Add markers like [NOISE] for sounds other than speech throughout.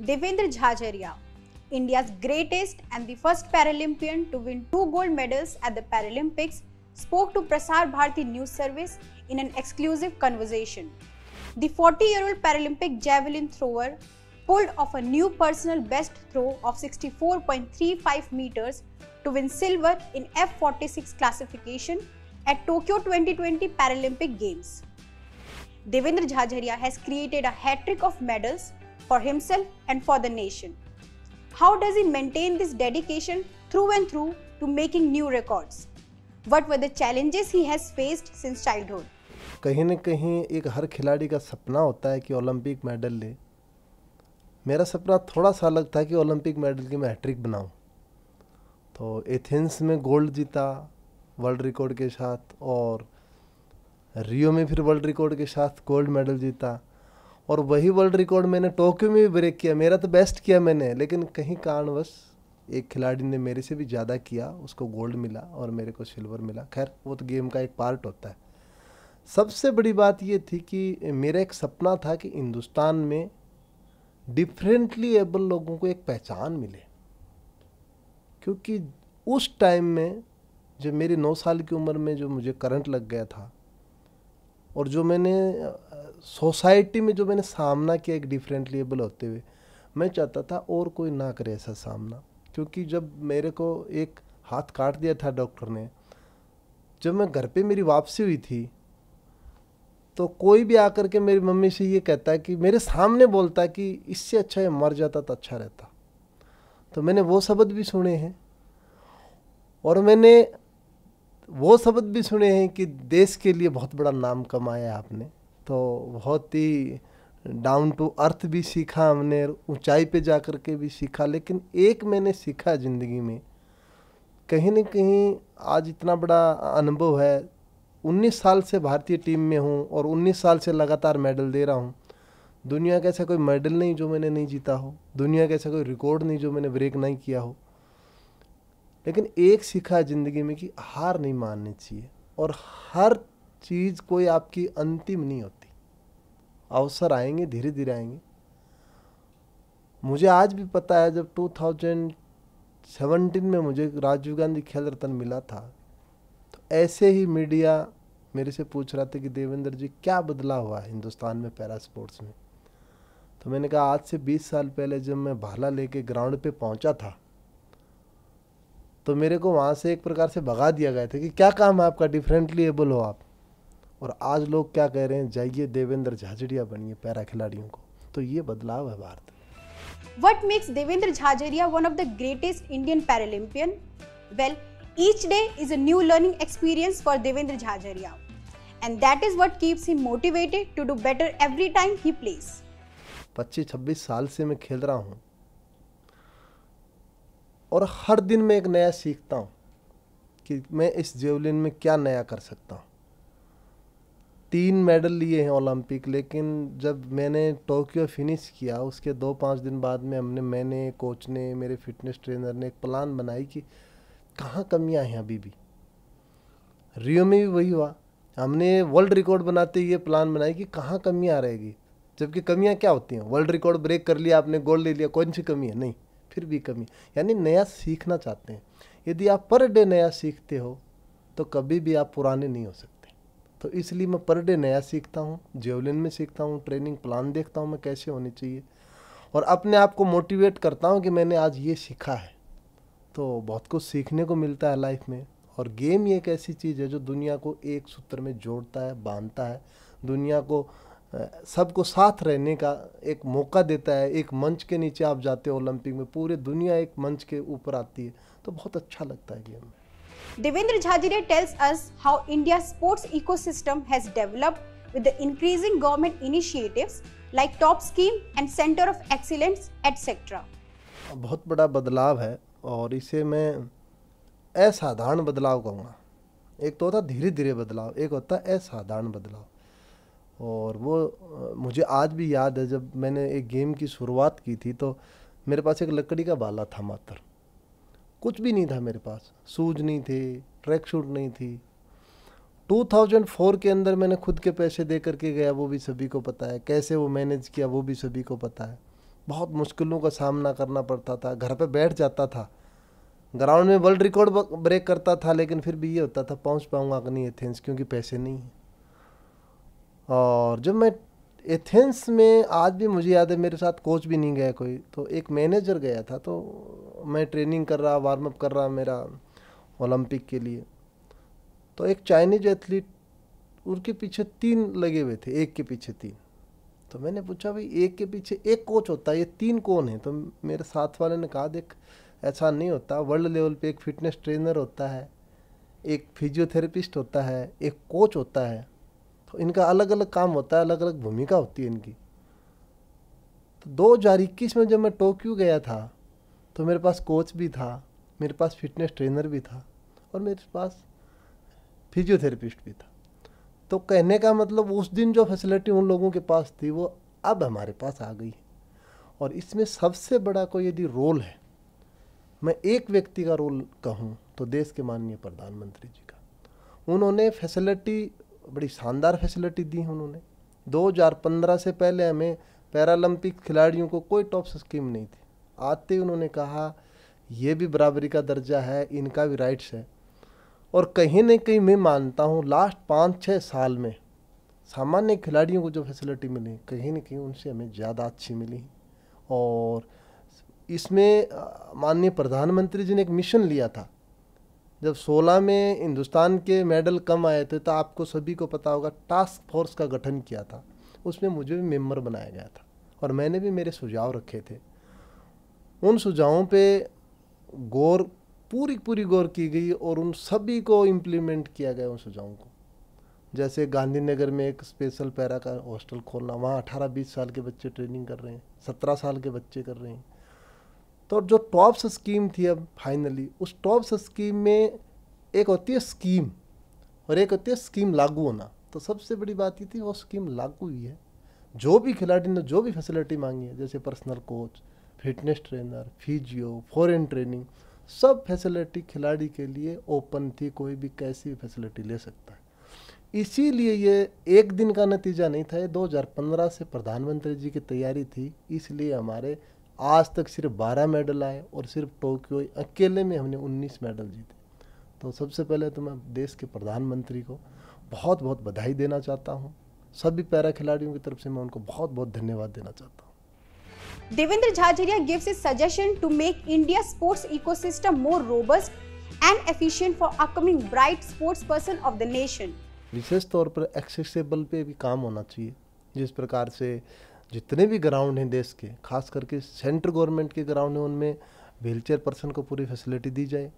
Devendra Jhajaria, India's greatest and the first Paralympian to win two gold medals at the Paralympics, spoke to Prasar Bharati News Service in an exclusive conversation. The 40 year old Paralympic javelin thrower pulled off a new personal best throw of 64.35 meters to win silver in F46 classification at Tokyo 2020 Paralympic Games. Devendra Jhajaria has created a hat trick of medals for himself and for the nation. How does he maintain this dedication through and through to making new records? What were the challenges he has faced since childhood? कहीं ना कहीं एक हर खिलाड़ी का सपना होता है कि ओलंपिक मेडल ले मेरा सपना थोड़ा सा अलग था कि ओलंपिक मेडल की मैं हैट्रिक बनाऊं तो एथेंस में गोल्ड जीता वर्ल्ड रिकॉर्ड के साथ और रियो में फिर वर्ल्ड रिकॉर्ड के साथ गोल्ड मेडल जीता और वही वर्ल्ड रिकॉर्ड मैंने टोक्यो में भी ब्रेक किया मेरा तो बेस्ट किया मैंने लेकिन कहीं कारणवश एक खिलाड़ी ने मेरे से भी ज़्यादा किया उसको गोल्ड मिला और मेरे को सिल्वर मिला खैर वो तो गेम का एक पार्ट होता है सबसे बड़ी बात ये थी कि मेरा एक सपना था कि हिंदुस्तान में डिफरेंटली एबल लोगों को एक पहचान मिले क्योंकि उस टाइम में जब मेरी नौ साल की उम्र में जो मुझे करंट लग गया था और जो मैंने सोसाइटी में जो मैंने सामना किया एक डिफरेंटलीबल होते हुए मैं चाहता था और कोई ना करे ऐसा सामना क्योंकि जब मेरे को एक हाथ काट दिया था डॉक्टर ने जब मैं घर पे मेरी वापसी हुई थी तो कोई भी आकर के मेरी मम्मी से ये कहता है कि मेरे सामने बोलता कि इससे अच्छा है मर जाता तो अच्छा रहता तो मैंने वो शब्द भी सुने हैं और मैंने वो शब्द भी सुने हैं कि देश के लिए बहुत बड़ा नाम कमाया है आपने तो बहुत ही डाउन टू अर्थ भी सीखा हमने ऊंचाई पे जा कर के भी सीखा लेकिन एक मैंने सीखा ज़िंदगी में कहीं ना कहीं आज इतना बड़ा अनुभव है 19 साल से भारतीय टीम में हूँ और 19 साल से लगातार मेडल दे रहा हूँ दुनिया का ऐसा कोई मेडल नहीं जो मैंने नहीं जीता हो दुनिया का ऐसा कोई रिकॉर्ड नहीं जो मैंने ब्रेक नहीं किया हो लेकिन एक सीखा ज़िंदगी में कि हार नहीं माननी चाहिए और हर चीज़ कोई आपकी अंतिम नहीं होती अवसर आएंगे धीरे धीरे आएंगे मुझे आज भी पता है जब 2017 में मुझे राजीव गांधी खेल रत्न मिला था तो ऐसे ही मीडिया मेरे से पूछ रहा था कि देवेंद्र जी क्या बदला हुआ है हिंदुस्तान में पैरा स्पोर्ट्स में तो मैंने कहा आज से 20 साल पहले जब मैं भाला लेके ग्राउंड पे पहुंचा था तो मेरे को वहाँ से एक प्रकार से भगा दिया गया था कि क्या काम है आपका डिफरेंटली एबल हो आप और आज लोग क्या कह रहे हैं जाइए देवेंद्र झाझड़िया बनिए पैरा खिलाड़ियों को तो ये बदलाव है Bharat what makes Devendra Jhajharia one of the greatest Indian Paralympian well each day is a new learning experience for Devendra Jhajharia and that is what keeps him motivated to do better every time he place पच्चीस छब्बीस साल से मैं खेल रहा हूँ और हर दिन मैं एक नया सीखता हूँ कि मैं इस जेवलिन में क्या नया कर सकता हूँ तीन मेडल लिए हैं ओलंपिक लेकिन जब मैंने टोक्यो फिनिश किया उसके दो पाँच दिन बाद में हमने मैंने कोच ने मेरे फिटनेस ट्रेनर ने एक प्लान बनाई कि कहाँ कमियाँ हैं अभी भी रियो में भी वही हुआ हमने वर्ल्ड रिकॉर्ड बनाते ये प्लान बनाई कि कहाँ कमियाँ रहेगी जबकि कमियाँ क्या होती हैं वर्ल्ड रिकॉर्ड ब्रेक कर लिया आपने गोल्ड ले लिया कौन सी कमी है नहीं फिर भी कमी यानी नया सीखना चाहते हैं यदि आप पर डे नया सीखते हो तो कभी भी आप पुराने नहीं हो सकते तो इसलिए मैं पर डे नया सीखता हूँ जेवलिन में सीखता हूँ ट्रेनिंग प्लान देखता हूँ मैं कैसे होनी चाहिए और अपने आप को मोटिवेट करता हूँ कि मैंने आज ये सीखा है तो बहुत कुछ सीखने को मिलता है लाइफ में और गेम ही एक ऐसी चीज़ है जो दुनिया को एक सूत्र में जोड़ता है बांधता है दुनिया को सबको साथ रहने का एक मौका देता है एक मंच के नीचे आप जाते हो ओलंपिक में पूरे दुनिया एक मंच के ऊपर आती है तो बहुत अच्छा लगता है game Devendra Jhajire tells us how India's sports ecosystem has developed with the increasing government initiatives like Top Scheme and Center of Excellence, etc. बहुत बड़ा बदलाव है और इसे मैं असाधारण बदलाव कहूँगा एक तो होता धीरे धीरे बदलाव एक होता है असाधारण बदलाव और वो मुझे आज भी याद है जब मैंने एक गेम की शुरुआत की थी तो मेरे पास एक लकड़ी का बाला था मात्र कुछ भी नहीं था मेरे पास शूज नहीं थे ट्रैक सूट नहीं थी 2004 के अंदर मैंने खुद के पैसे दे करके गया वो भी सभी को पता है कैसे वो मैनेज किया वो भी सभी को पता है बहुत मुश्किलों का सामना करना पड़ता था घर पे बैठ जाता था ग्राउंड में वर्ल्ड रिकॉर्ड ब्रेक करता था लेकिन फिर भी ये होता था पहुंच पाऊंगा कि नहीं एथेंस क्योंकि पैसे नहीं हैं और जब मैं एथेंस में आज भी मुझे याद है मेरे साथ कोच भी नहीं गया कोई तो एक मैनेजर गया था तो मैं ट्रेनिंग कर रहा वार्म अप कर रहा मेरा ओलंपिक के लिए तो एक चाइनीज एथलीट उनके पीछे तीन लगे हुए थे एक के पीछे तीन तो मैंने पूछा भाई एक के पीछे एक कोच होता है ये तीन कौन है तो मेरे साथ वाले ने कहा देख ऐसा नहीं होता वर्ल्ड लेवल पे एक फिटनेस ट्रेनर होता है एक फिजियोथेरेपिस्ट होता है एक कोच होता है तो इनका अलग अलग काम होता है अलग अलग भूमिका होती है इनकी तो दो हज़ार इक्कीस में जब मैं टोक्यो गया था तो मेरे पास कोच भी था मेरे पास फिटनेस ट्रेनर भी था और मेरे पास फिजियोथेरेपिस्ट भी था तो कहने का मतलब उस दिन जो फैसिलिटी उन लोगों के पास थी वो अब हमारे पास आ गई है और इसमें सबसे बड़ा कोई यदि रोल है मैं एक व्यक्ति का रोल कहूँ तो देश के माननीय प्रधानमंत्री जी का उन्होंने फैसिलिटी बड़ी शानदार फैसिलिटी दी है उन्होंने 2015 से पहले हमें पैरालंपिक खिलाड़ियों को कोई टॉप स्कीम नहीं थी आते ही उन्होंने कहा ये भी बराबरी का दर्जा है इनका भी राइट्स है और कहीं ना कहीं मैं मानता हूँ लास्ट पाँच छः साल में सामान्य खिलाड़ियों को जो फैसिलिटी मिली कहीं ना कहीं उनसे हमें ज़्यादा अच्छी मिली और इसमें माननीय प्रधानमंत्री जी ने एक मिशन लिया था जब 16 में हिंदुस्तान के मेडल कम आए थे तो आपको सभी को पता होगा टास्क फोर्स का गठन किया था उसमें मुझे भी मेम्बर बनाया गया था और मैंने भी मेरे सुझाव रखे थे उन सुझावों पे गौर पूरी पूरी गौर की गई और उन सभी को इम्प्लीमेंट किया गया उन सुझावों को जैसे गांधीनगर में एक स्पेशल पैरा का हॉस्टल खोलना वहाँ अठारह बीस साल के बच्चे ट्रेनिंग कर रहे हैं सत्रह साल के बच्चे कर रहे हैं तो जो टॉप्स स्कीम थी अब फाइनली उस टॉप्स स्कीम में एक होती है स्कीम और एक होती है स्कीम लागू होना तो सबसे बड़ी बात ये थी वो स्कीम लागू ही है जो भी खिलाड़ी ने जो भी फैसिलिटी मांगी है जैसे personal coach fitness trainer physio foreign training सब फैसिलिटी खिलाड़ी के लिए ओपन थी कोई भी कैसी भी फैसिलिटी ले सकता है इसीलिए ये एक दिन का नतीजा नहीं था ये 2015 से प्रधानमंत्री जी की तैयारी थी इसलिए हमारे आज तक सिर्फ 12 मेडल आए और सिर्फ टोक्यो अकेले में हमने 19 मेडल जीते तो सबसे पहले तो मैं देश के प्रधानमंत्री को बहुत बहुत बधाई देना चाहता हूँ सभी पैरा खिलाड़ियों की तरफ से मैं उनको बहुत बहुत धन्यवाद देना चाहता हूँ Devendra Jhajharia gives a suggestion to make India sports ecosystem more robust and efficient for upcoming bright sports person of the nation विशेष तौर पर एक्सेसिबल पे भी काम होना चाहिए जिस प्रकार से जितने भी ग्राउंड हैं देश के खास करके सेंट्रल गवर्नमेंट के ग्राउंड हैं उनमें व्हीलचेयर पर्सन को पूरी फैसिलिटी दी जाए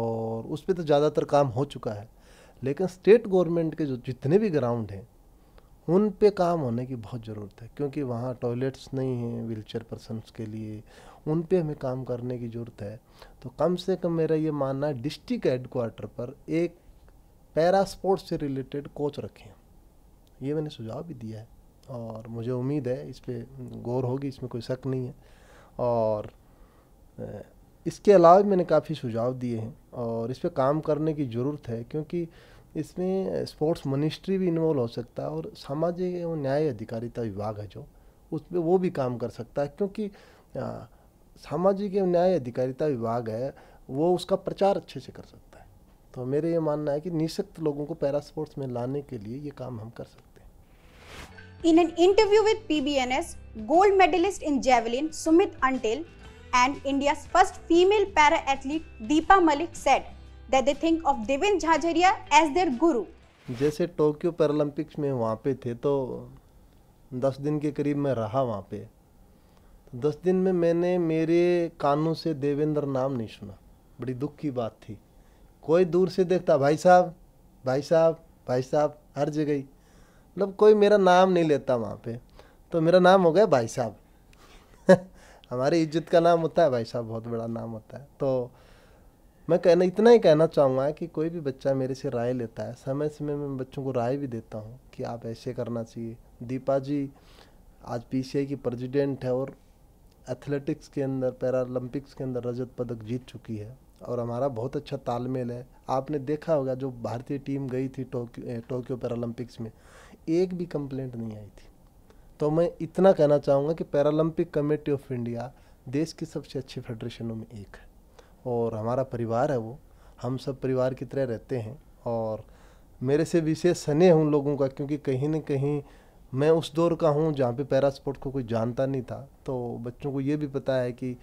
और उस पर तो ज़्यादातर काम हो चुका है लेकिन स्टेट गवर्नमेंट के जो जितने भी ग्राउंड हैं उन पे काम होने की बहुत ज़रूरत है क्योंकि वहाँ टॉयलेट्स नहीं हैं व्हीलचेयर पर्सन के लिए उन पे हमें काम करने की ज़रूरत है तो कम से कम मेरा ये मानना है डिस्ट्रिक्ट हेडकोार्टर पर एक पैरा स्पोर्ट्स से रिलेटेड कोच रखें ये मैंने सुझाव भी दिया है और मुझे उम्मीद है इस पर गौर होगी इसमें कोई शक नहीं है और इसके अलावा मैंने काफ़ी सुझाव दिए हैं और इस पर काम करने की ज़रूरत है क्योंकि इसमें स्पोर्ट्स मिनिस्ट्री भी इन्वॉल्व हो सकता है और सामाजिक एवं न्याय अधिकारिता विभाग है जो उस पर वो भी काम कर सकता है क्योंकि सामाजिक एवं न्याय अधिकारिता विभाग है वो उसका प्रचार अच्छे से कर सकता है तो मेरे ये मानना है कि निःशक्त लोगों को पैरा स्पोर्ट्स में लाने के लिए ये काम हम कर सकते हैं In an interview with PBNS, gold medalist in javelin Sumit Antil and India's first female para athlete Deepa Malik said that they think of Devin Jhajaria as their guru. जैसे टोक्यो पैरालंपिक्स में वहाँ पे थे तो दस दिन के करीब मैं रहा वहाँ पे दस दिन में मैंने मेरे कानों से देवेंद्र नाम नहीं सुना बड़ी दुख की बात थी कोई दूर से देखता भाई साहब भाई साहब भाई साहब हर जगह ही मतलब कोई मेरा नाम नहीं लेता वहाँ पे तो मेरा नाम हो गया भाई साहब [LAUGHS] हमारी इज्जत का नाम होता है भाई साहब बहुत बड़ा नाम होता है तो मैं कहना इतना ही कहना चाहूँगा कि कोई भी बच्चा मेरे से राय लेता है समय समय में बच्चों को राय भी देता हूँ कि आप ऐसे करना चाहिए दीपा जी आज आई की प्रेजिडेंट है और एथलेटिक्स के अंदर पैरालंपिक्स के अंदर रजत पदक जीत चुकी है और हमारा बहुत अच्छा तालमेल है आपने देखा होगा जो भारतीय टीम गई थी टोक्यो टोक्यो पैरालंपिक्स में एक भी कंप्लेंट नहीं आई थी तो मैं इतना कहना चाहूँगा कि पैरालंपिक कमेटी ऑफ इंडिया देश की सबसे अच्छी फेडरेशनों में एक है और हमारा परिवार है वो हम सब परिवार की तरह रहते हैं और मेरे से विशेष स्नेह उन लोगों का क्योंकि कहीं ना कहीं मैं उस दौर का हूँ जहाँ पे पैरा स्पोर्ट को कोई जानता नहीं था तो बच्चों को ये भी पता है कि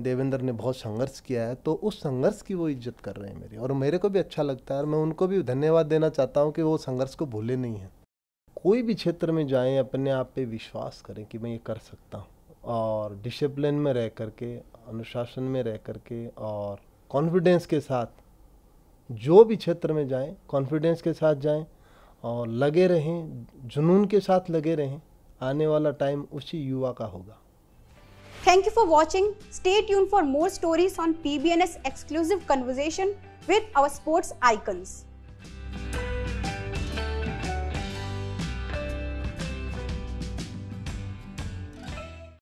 देवेंद्र ने बहुत संघर्ष किया है तो उस संघर्ष की वो इज्जत कर रहे हैं मेरी और मेरे को भी अच्छा लगता है और मैं उनको भी धन्यवाद देना चाहता हूँ कि वो संघर्ष को भूले नहीं हैं कोई भी क्षेत्र में जाएं अपने आप पे विश्वास करें कि मैं ये कर सकता हूँ और डिसिप्लिन में रह करके अनुशासन में रह करके और कॉन्फिडेंस के साथ जो भी क्षेत्र में जाएं कॉन्फिडेंस के साथ जाएं और लगे रहें जुनून के साथ लगे रहें आने वाला टाइम उसी युवा का होगा thank you for watching stay यून for more stories on PBNS exclusive conversation with our sports icons